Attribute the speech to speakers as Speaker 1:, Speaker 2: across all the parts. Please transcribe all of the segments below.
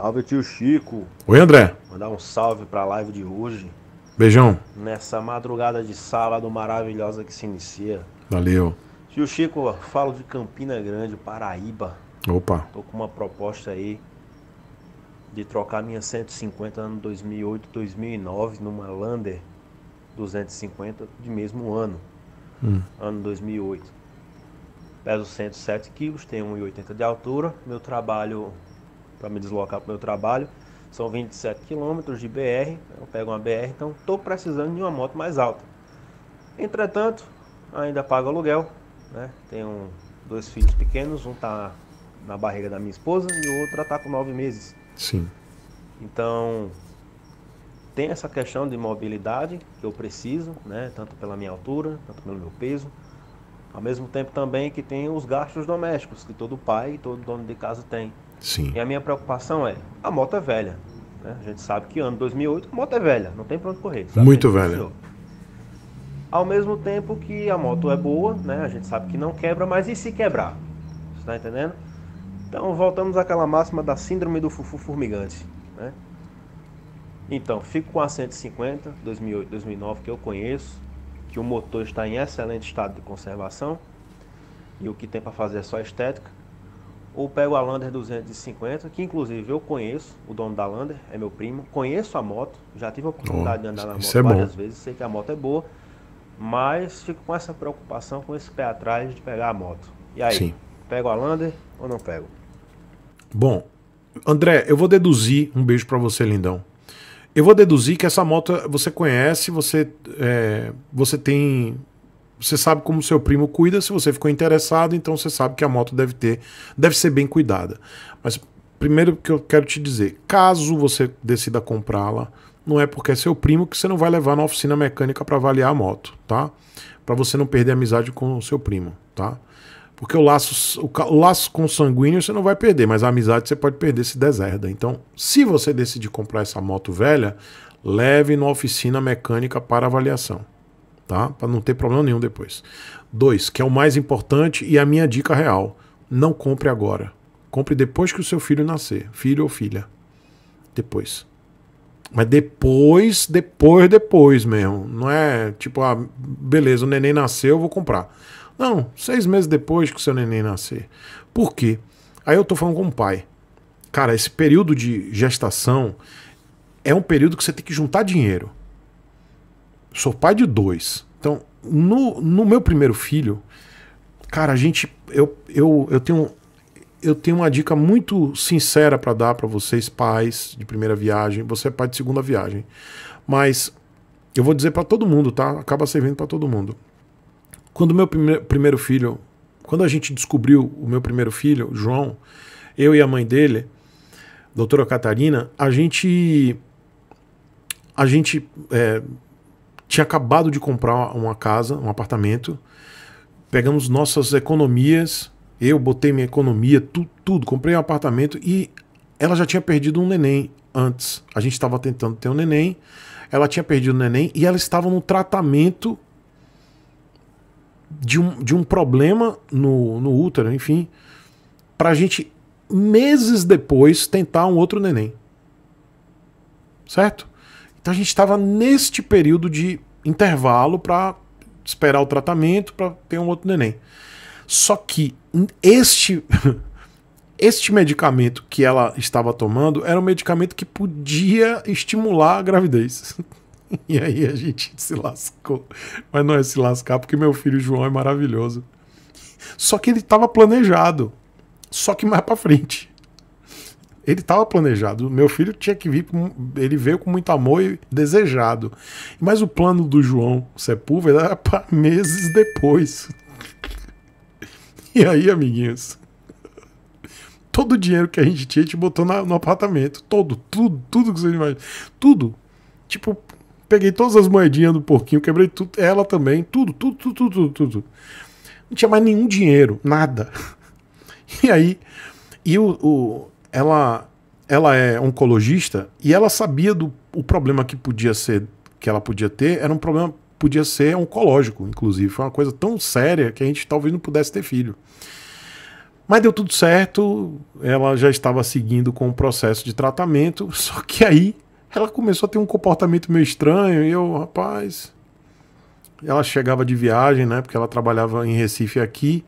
Speaker 1: Salve tio Chico. Oi, André. Mandar um salve pra live de hoje. Beijão. Nessa madrugada de sábado maravilhosa que se inicia. Valeu. Tio Chico, falo de Campina Grande, Paraíba. Opa. Tô com uma proposta aí de trocar minha 150 ano 2008, 2009 numa Lander 250 de mesmo ano. Hum. Ano 2008. Peso 107 quilos, tenho 1,80 de altura. Meu trabalho para me deslocar para o meu trabalho. São 27 quilômetros de BR, eu pego uma BR, então estou precisando de uma moto mais alta. Entretanto, ainda pago aluguel, né? Tenho dois filhos pequenos, um está na barriga da minha esposa e o outro está com nove meses. Sim. Então, tem essa questão de mobilidade que eu preciso, né? Tanto pela minha altura, tanto pelo meu peso. Ao mesmo tempo também que tem os gastos domésticos que todo pai, todo dono de casa tem. Sim. E a minha preocupação é, a moto é velha. Né? A gente sabe que ano 2008 a moto é velha, não tem pra onde correr. Sabe? Muito velha. Ao mesmo tempo que a moto é boa, né? a gente sabe que não quebra, mas e se quebrar? Você tá entendendo? Então voltamos àquela máxima da síndrome do fufu formigante. Né? Então, fico com a 150, 2008, 2009, que eu conheço, que o motor está em excelente estado de conservação e o que tem para fazer é só estética ou pego a Lander 250, que inclusive eu conheço, o dono da Lander é meu primo, conheço a moto, já tive a oportunidade oh, de andar oh, na moto é várias vezes, sei que a moto é boa, mas fico com essa preocupação, com esse pé atrás de pegar a moto. E aí, Sim. pego a Lander ou não pego?
Speaker 2: Bom, André, eu vou deduzir, um beijo para você, lindão. Eu vou deduzir que essa moto você conhece, você, é, você tem você sabe como seu primo cuida, se você ficou interessado, então você sabe que a moto deve ter, deve ser bem cuidada. Mas primeiro que eu quero te dizer, caso você decida comprá-la, não é porque é seu primo que você não vai levar na oficina mecânica para avaliar a moto, tá? Para você não perder amizade com o seu primo, tá? Porque o laço, o laço consanguíneo você não vai perder, mas a amizade você pode perder se deserda. Então, se você decidir comprar essa moto velha, leve na oficina mecânica para avaliação tá? Para não ter problema nenhum depois. Dois, que é o mais importante e a minha dica real: não compre agora. Compre depois que o seu filho nascer, filho ou filha. Depois. Mas depois, depois, depois mesmo. Não é tipo, ah, beleza, o neném nasceu, eu vou comprar. Não, seis meses depois que o seu neném nascer. Por quê? Aí eu tô falando com o pai. Cara, esse período de gestação é um período que você tem que juntar dinheiro sou pai de dois. Então, no, no meu primeiro filho, cara, a gente. Eu, eu, eu tenho. Eu tenho uma dica muito sincera para dar para vocês, pais de primeira viagem. Você é pai de segunda viagem. Mas eu vou dizer para todo mundo, tá? Acaba servindo para todo mundo. Quando meu prime primeiro filho, quando a gente descobriu o meu primeiro filho, João, eu e a mãe dele, doutora Catarina, a gente a gente é, tinha acabado de comprar uma casa, um apartamento. Pegamos nossas economias, eu botei minha economia, tu, tudo, comprei um apartamento e ela já tinha perdido um neném antes. A gente estava tentando ter um neném, ela tinha perdido um neném e ela estava no tratamento de um, de um problema no, no útero, enfim, para a gente, meses depois, tentar um outro neném. Certo? Então a gente estava neste período de intervalo para esperar o tratamento para ter um outro neném. Só que este este medicamento que ela estava tomando era um medicamento que podia estimular a gravidez. E aí a gente se lascou. Mas não é se lascar, porque meu filho João é maravilhoso. Só que ele estava planejado. Só que mais para frente. Ele estava planejado. Meu filho tinha que vir, com, ele veio com muito amor e desejado. Mas o plano do João Sepúlveda era para meses depois. E aí, amiguinhos? Todo o dinheiro que a gente tinha, a gente botou na, no apartamento. Todo, tudo, tudo que vocês imaginam. Tudo. Tipo, peguei todas as moedinhas do porquinho, quebrei tudo. Ela também. Tudo, tudo, tudo, tudo, tudo. Não tinha mais nenhum dinheiro, nada. E aí, e o, o, ela, ela é oncologista e ela sabia do o problema que podia ser que ela podia ter era um problema podia ser oncológico, inclusive foi uma coisa tão séria que a gente talvez não pudesse ter filho. Mas deu tudo certo, ela já estava seguindo com o processo de tratamento, só que aí ela começou a ter um comportamento meio estranho e eu, rapaz, ela chegava de viagem, né, porque ela trabalhava em Recife aqui.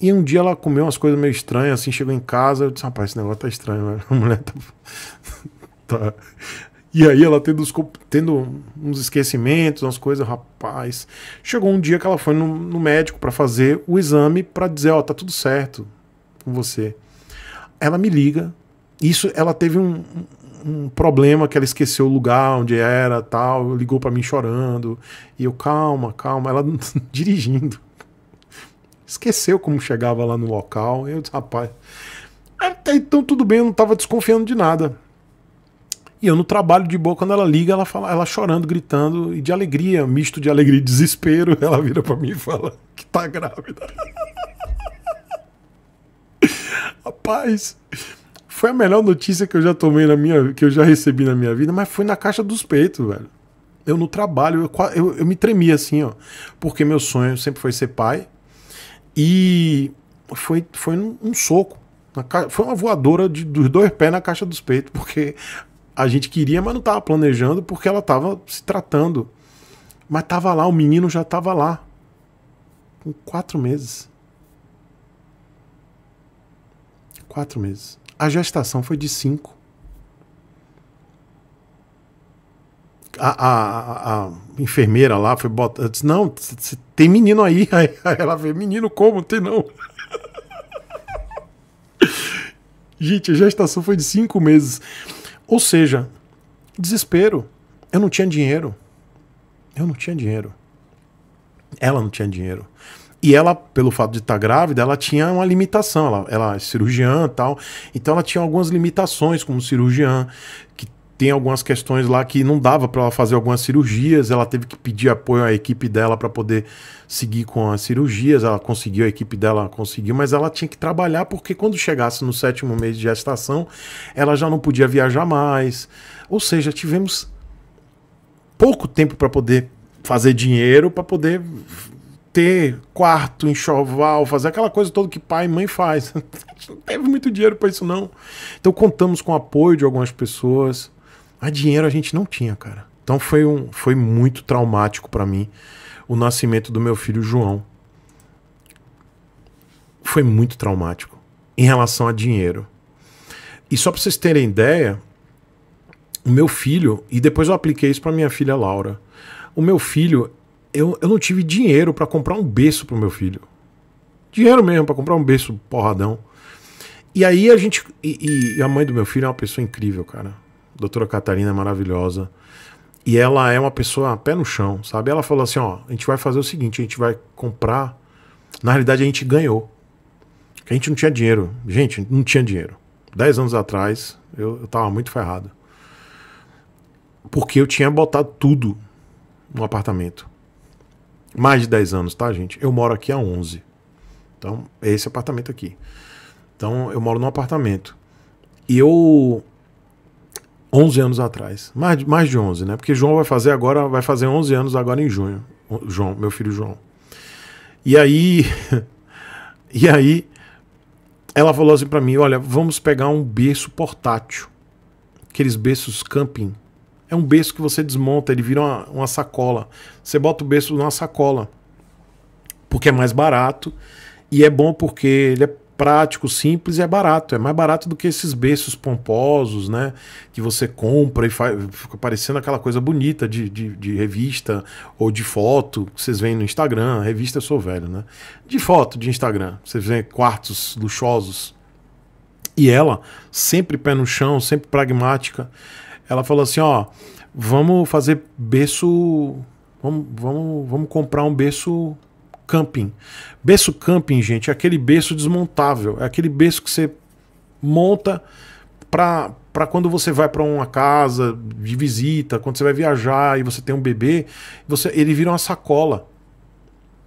Speaker 2: E um dia ela comeu umas coisas meio estranhas, assim, chegou em casa, eu disse, rapaz, esse negócio tá estranho, né? a mulher tá... tá... E aí ela tendo, os, tendo uns esquecimentos, umas coisas, rapaz. Chegou um dia que ela foi no, no médico para fazer o exame para dizer, ó, oh, tá tudo certo com você. Ela me liga. Isso, ela teve um, um problema que ela esqueceu o lugar onde era, tal, ligou para mim chorando. E eu, calma, calma, ela dirigindo esqueceu como chegava lá no local. Eu disse, rapaz. Até então tudo bem, eu não estava desconfiando de nada. E eu no trabalho de boa, quando ela liga, ela fala, ela chorando, gritando, e de alegria, misto de alegria e desespero, ela vira para mim e fala que tá grávida. Rapaz, foi a melhor notícia que eu já tomei na minha, que eu já recebi na minha vida, mas foi na caixa dos peitos, velho. Eu no trabalho, eu, eu, eu me tremia assim, ó. Porque meu sonho sempre foi ser pai. E foi, foi um, soco. Ca... Foi uma voadora de, dos dois pés na caixa dos peitos, porque a gente queria, mas não estava planejando, porque ela estava se tratando. Mas estava lá, o menino já estava lá. Com quatro meses. Quatro meses. A gestação foi de cinco. a, a, a, enfermeira lá foi botar. Disse, não, tem menino aí. Aí ela vê, menino como? Tem não. Gente, a gestação foi de cinco meses. Ou seja, desespero. Eu não tinha dinheiro. Eu não tinha dinheiro. Ela não tinha dinheiro. E ela, pelo fato de estar grávida, ela tinha uma limitação. Ela, ela é cirurgiã e tal. Então ela tinha algumas limitações como cirurgiã, que tem algumas questões lá que não dava para ela fazer algumas cirurgias, ela teve que pedir apoio à equipe dela para poder seguir com as cirurgias, ela conseguiu, a equipe dela conseguiu, mas ela tinha que trabalhar porque quando chegasse no sétimo mês de gestação, ela já não podia viajar mais. Ou seja, tivemos pouco tempo para poder fazer dinheiro, para poder ter quarto, enxoval, fazer aquela coisa toda que pai e mãe faz. não teve muito dinheiro para isso não. Então contamos com o apoio de algumas pessoas mas dinheiro a gente não tinha, cara. Então foi, um, foi muito traumático para mim o nascimento do meu filho João. Foi muito traumático em relação a dinheiro. E só para vocês terem ideia, o meu filho, e depois eu apliquei isso para minha filha Laura. O meu filho, eu, eu não tive dinheiro para comprar um berço pro meu filho. Dinheiro mesmo para comprar um berço porradão. E aí a gente. E, e a mãe do meu filho é uma pessoa incrível, cara doutora Catarina é maravilhosa. E ela é uma pessoa pé no chão, sabe? Ela falou assim: ó, a gente vai fazer o seguinte, a gente vai comprar. Na realidade, a gente ganhou. A gente não tinha dinheiro. Gente, não tinha dinheiro. Dez anos atrás, eu, eu tava muito ferrado. Porque eu tinha botado tudo no apartamento. Mais de 10 anos, tá, gente? Eu moro aqui há 11. Então, é esse apartamento aqui. Então, eu moro num apartamento. E eu 11 anos atrás. Mais, mais de 11, né? Porque João vai fazer agora, vai fazer 11 anos agora em junho. João, meu filho João. E aí E aí ela falou assim para mim, olha, vamos pegar um berço portátil. Aqueles berços camping. É um berço que você desmonta, ele vira uma, uma sacola. Você bota o berço numa sacola. Porque é mais barato e é bom porque ele é prático, simples e é barato. É mais barato do que esses berços pomposos, né? Que você compra e faz, fica parecendo aquela coisa bonita de, de, de revista ou de foto que vocês veem no Instagram. Revista eu sou velho, né? De foto, de Instagram. Vocês veem quartos luxuosos. E ela, sempre pé no chão, sempre pragmática, ela falou assim: ó, vamos fazer berço. Vamos, vamos, vamos comprar um berço camping. Berço camping, gente, é aquele berço desmontável, é aquele berço que você monta para quando você vai para uma casa de visita, quando você vai viajar e você tem um bebê, você ele vira uma sacola.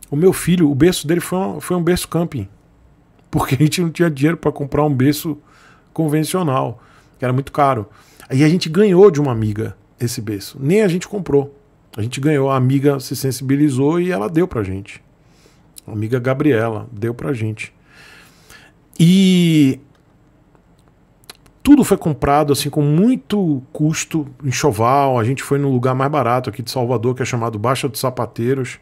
Speaker 2: O meu filho, o berço dele foi um, foi um berço camping. Porque a gente não tinha dinheiro para comprar um berço convencional, que era muito caro. Aí a gente ganhou de uma amiga esse berço. Nem a gente comprou. A gente ganhou, a amiga se sensibilizou e ela deu para gente amiga Gabriela deu para gente. E tudo foi comprado assim com muito custo, enxoval. A gente foi no lugar mais barato aqui de Salvador, que é chamado Baixa dos Sapateiros,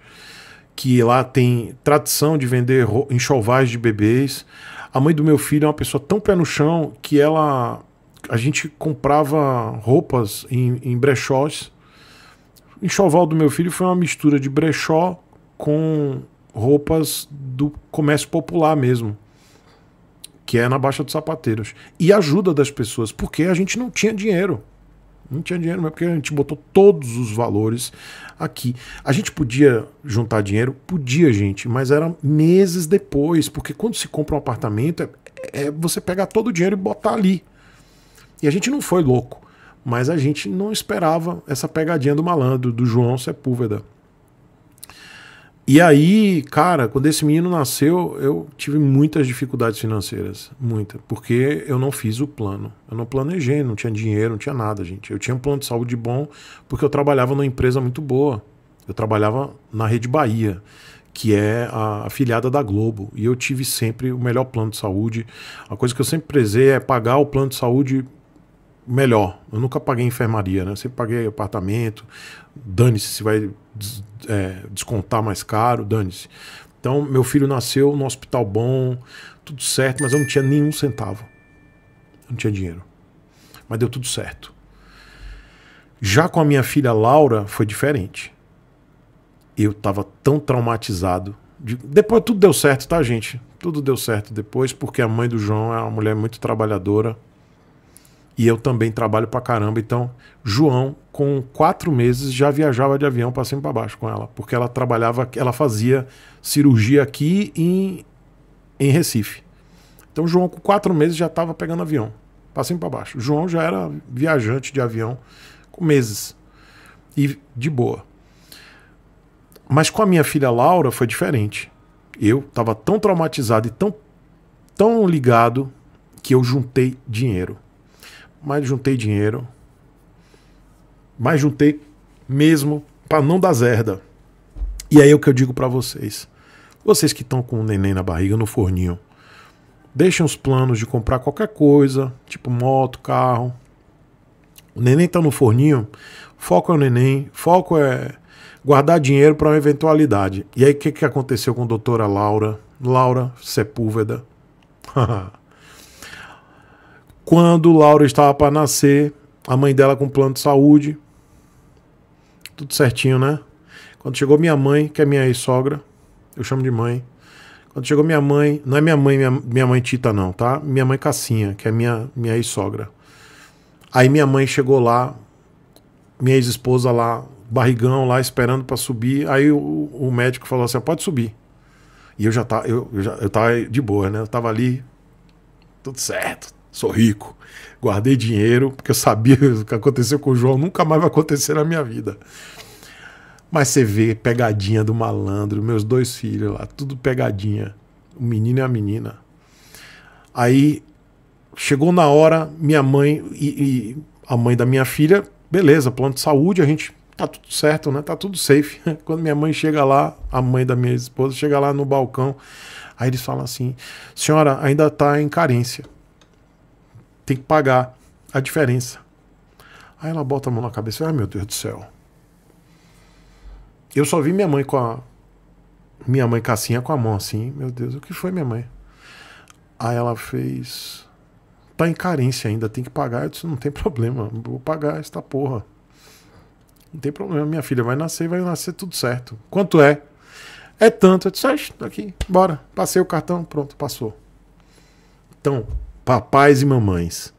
Speaker 2: que lá tem tradição de vender enxovais de bebês. A mãe do meu filho é uma pessoa tão pé no chão que ela a gente comprava roupas em, em brechós. Enxoval do meu filho foi uma mistura de brechó com roupas do comércio popular mesmo, que é na Baixa dos Sapateiros. E ajuda das pessoas, porque a gente não tinha dinheiro. Não tinha dinheiro, mas porque a gente botou todos os valores aqui. A gente podia juntar dinheiro? Podia, gente, mas era meses depois, porque quando se compra um apartamento, é, é você pegar todo o dinheiro e botar ali. E a gente não foi louco, mas a gente não esperava essa pegadinha do malandro, do João Sepúlveda. E aí, cara, quando esse menino nasceu, eu tive muitas dificuldades financeiras. Muita. Porque eu não fiz o plano. Eu não planejei, não tinha dinheiro, não tinha nada, gente. Eu tinha um plano de saúde bom porque eu trabalhava numa empresa muito boa. Eu trabalhava na Rede Bahia que é a afiliada da Globo. E eu tive sempre o melhor plano de saúde. A coisa que eu sempre prezei é pagar o plano de saúde melhor. Eu nunca paguei enfermaria, né? Eu sempre paguei apartamento. Dane-se se vai é, descontar mais caro, dane-se. Então, meu filho nasceu num hospital bom, tudo certo, mas eu não tinha nenhum centavo. Eu não tinha dinheiro. Mas deu tudo certo. Já com a minha filha Laura, foi diferente. Eu estava tão traumatizado. De... Depois tudo deu certo, tá, gente? Tudo deu certo depois, porque a mãe do João é uma mulher muito trabalhadora, e eu também trabalho pra caramba. Então, João, com quatro meses, já viajava de avião pra cima e pra baixo com ela. Porque ela trabalhava, ela fazia cirurgia aqui em, em Recife. Então, João, com quatro meses, já estava pegando avião. Pra cima e pra baixo. João já era viajante de avião com meses. E de boa. Mas com a minha filha Laura foi diferente. Eu estava tão traumatizado e tão, tão ligado que eu juntei dinheiro mas juntei dinheiro. Mas juntei mesmo para não dar zerda. E aí é o que eu digo para vocês. Vocês que estão com o neném na barriga, no forninho, deixem os planos de comprar qualquer coisa, tipo moto, carro. O neném tá no forninho, foco é o neném, foco é guardar dinheiro para uma eventualidade. E aí o que, que aconteceu com a doutora Laura? Laura Sepúlveda. Quando Laura estava para nascer, a mãe dela com plano de saúde. Tudo certinho, né? Quando chegou minha mãe, que é minha ex-sogra, eu chamo de mãe. Quando chegou minha mãe, não é minha mãe, minha, minha mãe Tita, não, tá? Minha mãe Cassinha, que é minha, minha ex-sogra. Aí minha mãe chegou lá, minha ex-esposa lá, barrigão lá, esperando para subir. Aí o, o, médico falou assim: ah, pode subir. E eu já, tá, eu, eu, já eu tava de boa, né? Eu tava ali, tudo certo, sou rico, guardei dinheiro, porque eu sabia o que aconteceu com o João nunca mais vai acontecer na minha vida. Mas você vê pegadinha do malandro, meus dois filhos lá, tudo pegadinha, o menino e a menina. Aí chegou na hora, minha mãe e, e a mãe da minha filha, beleza, plano de saúde, a gente tá tudo certo, né? Tá tudo safe. Quando minha mãe chega lá, a mãe da minha esposa chega lá no balcão, aí eles falam assim: "Senhora, ainda tá em carência" tem que pagar a diferença. Aí ela bota a mão na cabeça e ah, meu Deus do céu. Eu só vi minha mãe com a. Minha mãe Cassinha com a mão assim. Meu Deus, o que foi minha mãe? Aí ela fez. Tá em carência ainda, tem que pagar. Eu disse, não tem problema, vou pagar esta porra. Não tem problema, minha filha vai nascer, vai nascer tudo certo. Quanto é? É tanto. Eu disse, ah, tá aqui, bora. Passei o cartão, pronto, passou. Então, papais e mamães,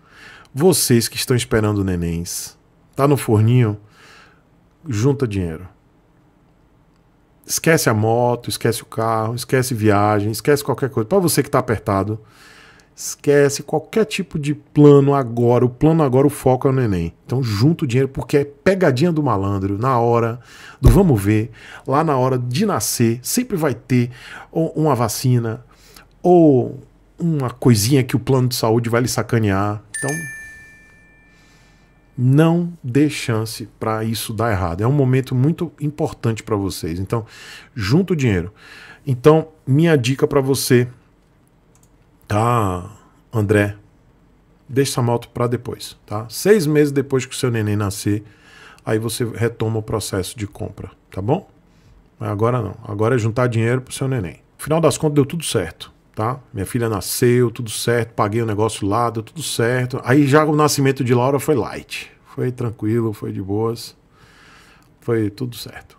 Speaker 2: vocês que estão esperando nenéns, tá no forninho, junta dinheiro. Esquece a moto, esquece o carro, esquece viagem, esquece qualquer coisa. Para você que está apertado, esquece qualquer tipo de plano agora. O plano agora, o foco é o neném. Então junta o dinheiro, porque é pegadinha do malandro, na hora do vamos ver, lá na hora de nascer, sempre vai ter uma vacina, ou uma coisinha que o plano de saúde vai lhe sacanear. Então, não dê chance para isso dar errado. É um momento muito importante para vocês. Então, junta o dinheiro. Então, minha dica para você, tá, André? Deixa essa moto para depois, tá? Seis meses depois que o seu neném nascer, aí você retoma o processo de compra, tá bom? Mas agora não. Agora é juntar dinheiro para o seu neném. No final das contas, deu tudo certo tá? Minha filha nasceu, tudo certo, paguei o negócio lá, deu tudo certo. Aí já o nascimento de Laura foi light, foi tranquilo, foi de boas, foi tudo certo.